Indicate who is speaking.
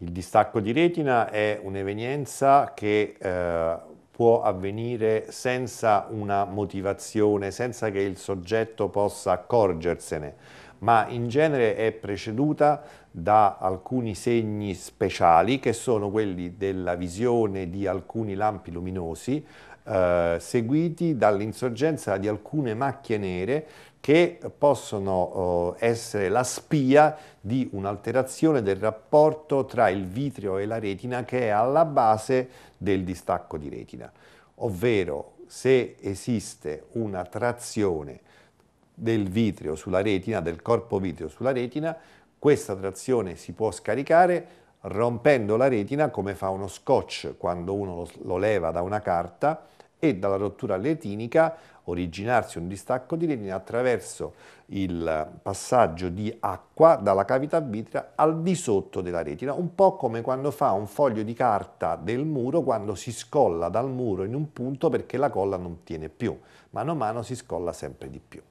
Speaker 1: Il distacco di retina è un'evenienza che eh, può avvenire senza una motivazione, senza che il soggetto possa accorgersene ma in genere è preceduta da alcuni segni speciali che sono quelli della visione di alcuni lampi luminosi eh, seguiti dall'insorgenza di alcune macchie nere che possono eh, essere la spia di un'alterazione del rapporto tra il vitrio e la retina che è alla base del distacco di retina, ovvero se esiste una trazione del vitreo sulla retina, del corpo vitreo sulla retina, questa trazione si può scaricare rompendo la retina come fa uno scotch quando uno lo, leva da una carta e dalla rottura retinica originarsi un distacco di retina attraverso il passaggio di acqua dalla cavità vitrea al di sotto della retina, un po' come quando fa un foglio di carta del muro quando si scolla dal muro in un punto perché la colla non tiene più, mano a mano si scolla sempre di più.